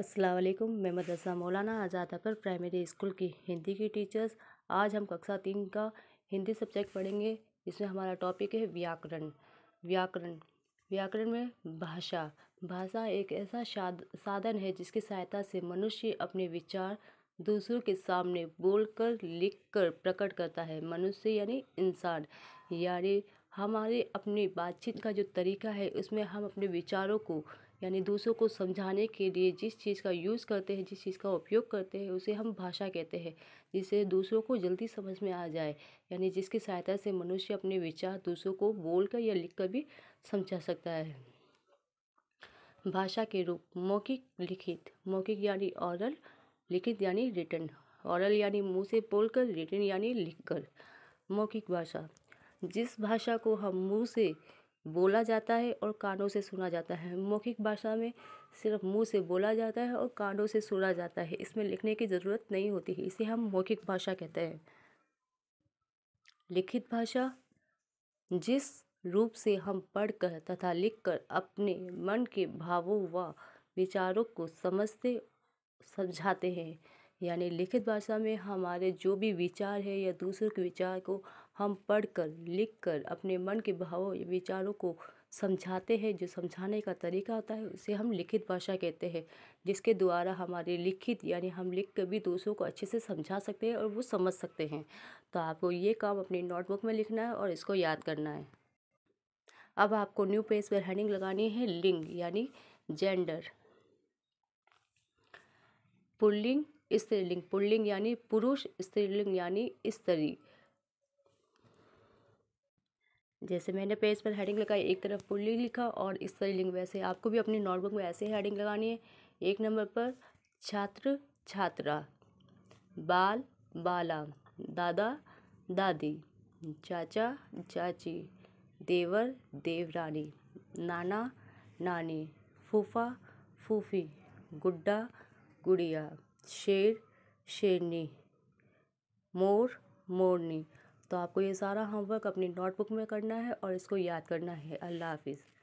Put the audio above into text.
अस्सलाम वालेकुम मैं मदरसा मौलाना आज़ाद अपर प्राइमरी स्कूल की हिंदी की टीचर्स आज हम कक्षा तीन का हिंदी सब्जेक्ट पढ़ेंगे इसमें हमारा टॉपिक है व्याकरण व्याकरण व्याकरण में भाषा भाषा एक ऐसा साधन है जिसकी सहायता से मनुष्य अपने विचार दूसरों के सामने बोलकर लिखकर प्रकट करता है मनुष्य यानी इंसान यानी हमारे अपनी बातचीत का जो तरीका है उसमें हम अपने विचारों को यानी दूसरों को समझाने के लिए जिस चीज़ का यूज़ करते हैं जिस चीज़ का उपयोग करते हैं उसे हम भाषा कहते हैं जिससे दूसरों को जल्दी समझ में आ जाए यानी जिसकी सहायता से मनुष्य अपने विचार दूसरों को बोलकर या लिखकर भी समझा सकता है भाषा के रूप मौखिक लिखित मौखिक यानी औरल लिखित यानी रिटर्न औरल यानी मुँह से बोलकर रिटर्न यानी लिखकर मौखिक भाषा जिस भाषा को हम मुँह से बोला जाता है और कानों से सुना जाता है मौखिक भाषा में सिर्फ मुँह से बोला जाता है और कानों से सुना जाता है इसमें लिखने की ज़रूरत नहीं होती है इसे हम मौखिक भाषा कहते हैं लिखित भाषा जिस रूप से हम पढ़कर तथा लिखकर अपने मन के भावों व विचारों को समझते समझाते हैं यानी लिखित भाषा में हमारे जो भी विचार है या दूसरों के विचार को हम पढ़कर लिखकर अपने मन के भावों विचारों को समझाते हैं जो समझाने का तरीका होता है उसे हम लिखित भाषा कहते हैं जिसके द्वारा हमारे लिखित यानी हम लिख कर भी दूसरों को अच्छे से समझा सकते हैं और वो समझ सकते हैं तो आपको ये काम अपनी नोटबुक में लिखना है और इसको याद करना है अब आपको न्यू पेज पर हेडिंग लगानी है लिंग यानी जेंडर पुल्लिंग स्त्रीलिंग पुल्लिंग यानी पुरुष स्त्रीलिंग यानी स्त्री जैसे मैंने पेज पर हेडिंग लगाई एक तरफ फुल्ली लिखा और इस लिंक वैसे आपको भी अपनी नोटबुक में ऐसे हेडिंग लगानी है एक नंबर पर छात्र छात्रा बाल बाला दादा दादी चाचा चाची देवर देवरानी नाना नानी फूफा फूफी गुड्डा गुड़िया शेर शेरनी मोर मोरनी तो आपको ये सारा होमवर्क अपनी नोटबुक में करना है और इसको याद करना है अल्लाह हाफिज़